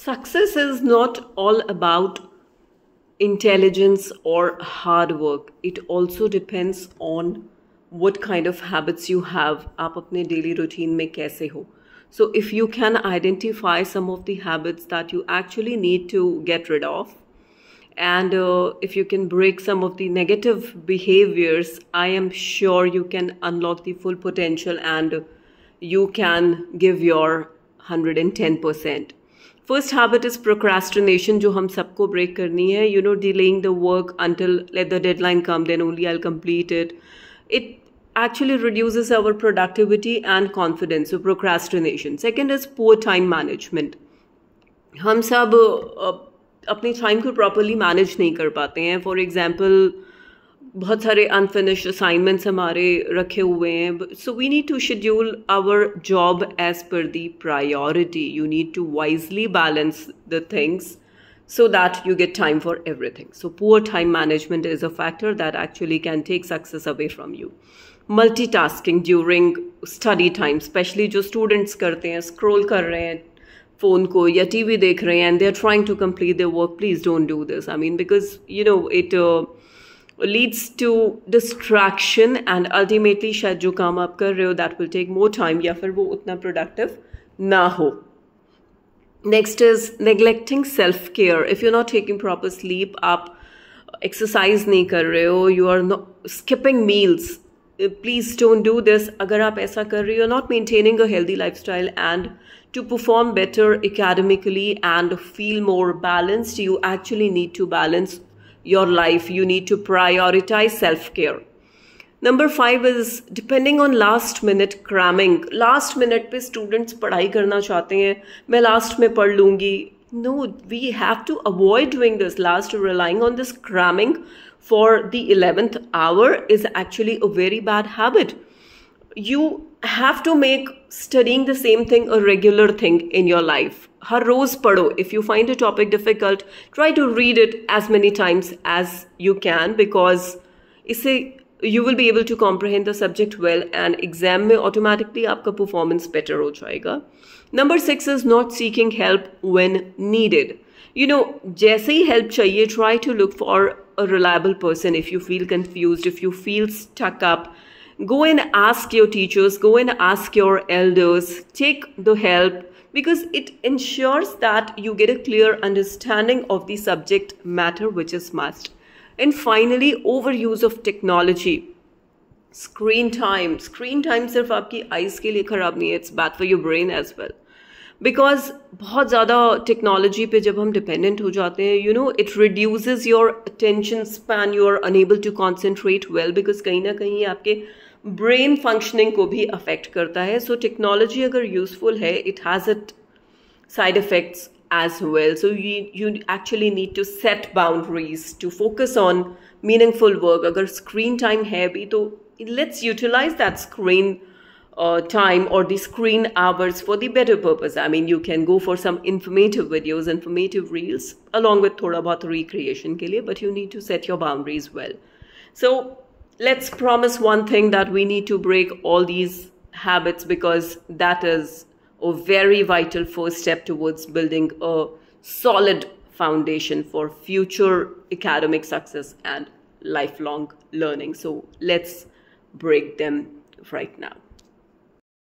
Success is not all about intelligence or hard work. It also depends on what kind of habits you have. आप अपने daily routine में कैसे हो. So if you can identify some of the habits that you actually need to get rid of, and uh, if you can break some of the negative behaviors, I am sure you can unlock the full potential and you can give your 110%. First habit is procrastination जो हम सबको break करनी है you know delaying the work until late the deadline come then only I complete it it actually reduces our productivity and confidence so procrastination second is poor time management हम सब uh, अपने time को properly manage नहीं कर पाते हैं for example बहुत सारे अनफिनिश असाइनमेंट्स हमारे रखे हुए हैं so we need to schedule our job as per the priority you need to wisely balance the things so that you get time for everything so poor time management is a factor that actually can take success away from you multi tasking during study time specially जो students करते हैं scroll कर रहे हैं phone को या T V देख रहे हैं and they are trying to complete the work please don't do this I mean because you know it leads to distraction and ultimately shayad jo kaam aap that will take more time ya fir wo utna productive na ho next is neglecting self care if you're not taking proper sleep aap exercise nahi kar rahe you are not skipping meals eh, Please don't do this. Agar aap aisa kar rahe, you're not maintaining a healthy lifestyle and to perform better academically and feel more balanced, you actually need to balance your life, you need to prioritize self care. Number five is depending on last minute cramming. Last minute pe students padhai karna chahte hain. Main last mein pad lungi. No, we have to avoid doing this. Last relying on this cramming for the 11th hour is actually a very bad habit. You have to make studying the same thing a regular thing in your life. Har roz padho. If you find a topic difficult, try to read it as many times as you can because isse you will be able to comprehend the subject well and exam mein automatically aapka performance better ho jayega. Number 6 is not seeking help when needed. You know, jaise help chahiye, try to look for a reliable person if you feel confused, if you feel stuck up, go and ask your teachers go and ask your elders take the help because it ensures that you get a clear understanding of the subject matter which is must and finally overuse of technology screen time screen time sirf aapki eyes ke liye kharab nahi it's bad for your brain as well because bahut zyada technology pe jab hum dependent ho jate hain you know it reduces your attention span you are unable to concentrate well because kahin na kahin aapke brain functioning को भी affect करता है so so, technology अगर useful है it has it side effects as well. So you you actually need to set boundaries to focus on meaningful work. अगर screen time है भी तो let's utilize that screen uh, time or the screen hours for the better purpose. I mean you can go for some informative videos, informative reels along with थोड़ा बहुत recreation के लिए but you need to set your boundaries well. So let's promise one thing that we need to break all these habits because that is a very vital first step towards building a solid foundation for future academic success and lifelong learning. So let's break them right now.